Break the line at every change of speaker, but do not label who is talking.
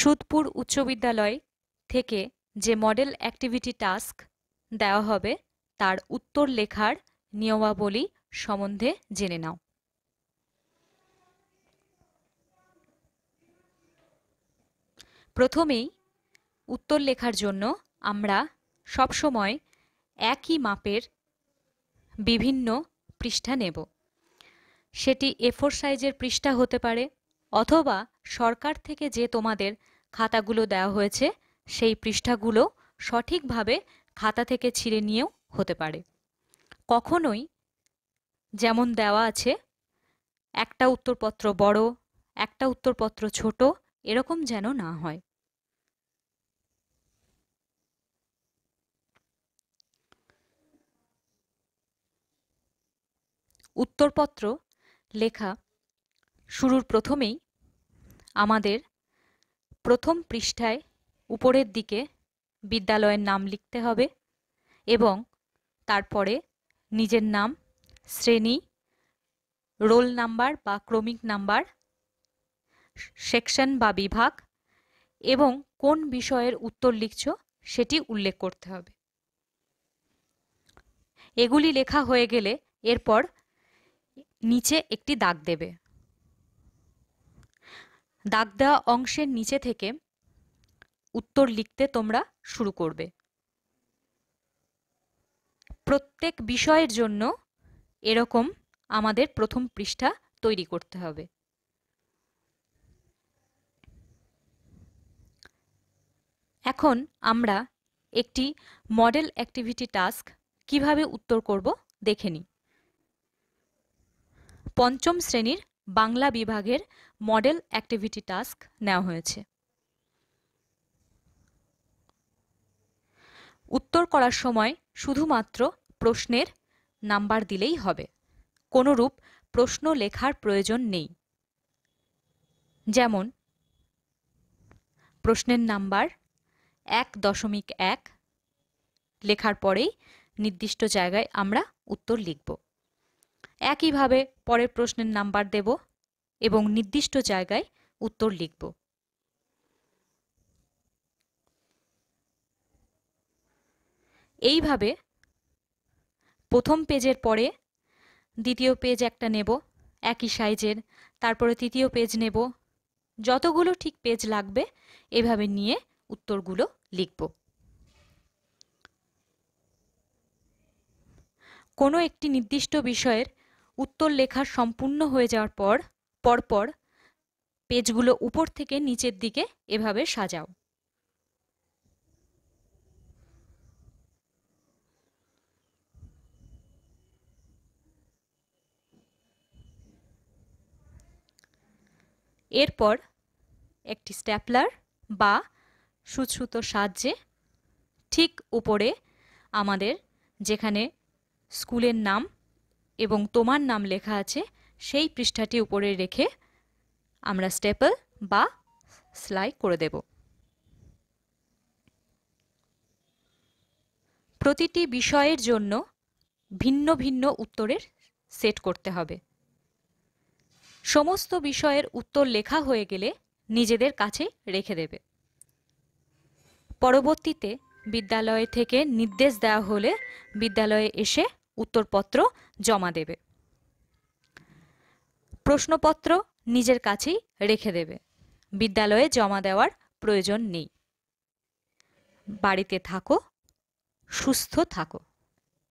সুদপুর উচ্চ বিদ্যালয় থেকে যে মডেল অ্যাক্টিভিটি টাস্ক দেওয়া হবে তার উত্তর লেখার নিয়মাবলী সম্বন্ধে জেনে নাও প্রথমেই উত্তর লেখার জন্য আমরা সবসময় একই মাপের বিভিন্ন পৃষ্ঠা নেব সেটি এফোর সাইজের পৃষ্ঠা হতে পারে অথবা সরকার থেকে যে তোমাদের খাতাগুলো দেওয়া হয়েছে সেই পৃষ্ঠাগুলো সঠিকভাবে খাতা থেকে ছিঁড়ে নিয়েও হতে পারে কখনোই যেমন দেওয়া আছে একটা উত্তরপত্র বড় একটা উত্তরপত্র ছোট এরকম যেন না হয় উত্তরপত্র লেখা শুরুর প্রথমেই আমাদের প্রথম পৃষ্ঠায় উপরের দিকে বিদ্যালয়ের নাম লিখতে হবে এবং তারপরে নিজের নাম শ্রেণী রোল নাম্বার বা ক্রমিক নাম্বার সেকশন বা বিভাগ এবং কোন বিষয়ের উত্তর লিখছ সেটি উল্লেখ করতে হবে এগুলি লেখা হয়ে গেলে এরপর নিচে একটি দাগ দেবে দাগ দেওয়া অংশের নিচে থেকে উত্তর লিখতে তোমরা শুরু করবে প্রত্যেক বিষয়ের জন্য এরকম আমাদের প্রথম পৃষ্ঠা তৈরি করতে হবে এখন আমরা একটি মডেল অ্যাক্টিভিটি টাস্ক কিভাবে উত্তর করব দেখে নিই পঞ্চম শ্রেণীর বাংলা বিভাগের মডেল অ্যাক্টিভিটি টাস্ক নেওয়া হয়েছে উত্তর করার সময় শুধুমাত্র প্রশ্নের নাম্বার দিলেই হবে কোনোরূপ প্রশ্ন লেখার প্রয়োজন নেই যেমন প্রশ্নের নাম্বার এক দশমিক এক লেখার পরেই নির্দিষ্ট জায়গায় আমরা উত্তর লিখব একইভাবে পরের প্রশ্নের নাম্বার দেব এবং নির্দিষ্ট জায়গায় উত্তর লিখব এইভাবে প্রথম পেজের পরে দ্বিতীয় পেজ একটা নেব একই সাইজের তারপরে তৃতীয় পেজ নেব যতগুলো ঠিক পেজ লাগবে এভাবে নিয়ে উত্তরগুলো লিখব কোনো একটি নির্দিষ্ট বিষয়ের উত্তর লেখা সম্পূর্ণ হয়ে যাওয়ার পর পরপর পেজগুলো উপর থেকে নিচের দিকে এভাবে সাজাও এরপর একটি স্ট্যাপলার বা সুছুতোর সাহায্যে ঠিক উপরে আমাদের যেখানে স্কুলের নাম এবং তোমার নাম লেখা আছে সেই পৃষ্ঠাটি উপরে রেখে আমরা স্টেপল বা সেলাই করে দেব প্রতিটি বিষয়ের জন্য ভিন্ন ভিন্ন উত্তরের সেট করতে হবে সমস্ত বিষয়ের উত্তর লেখা হয়ে গেলে নিজেদের কাছে রেখে দেবে পরবর্তীতে বিদ্যালয় থেকে নির্দেশ দেওয়া হলে বিদ্যালয়ে এসে উত্তরপত্র জমা দেবে প্রশ্নপত্র নিজের কাছেই রেখে দেবে বিদ্যালয়ে জমা দেওয়ার প্রয়োজন নেই বাড়িতে থাকো সুস্থ থাকো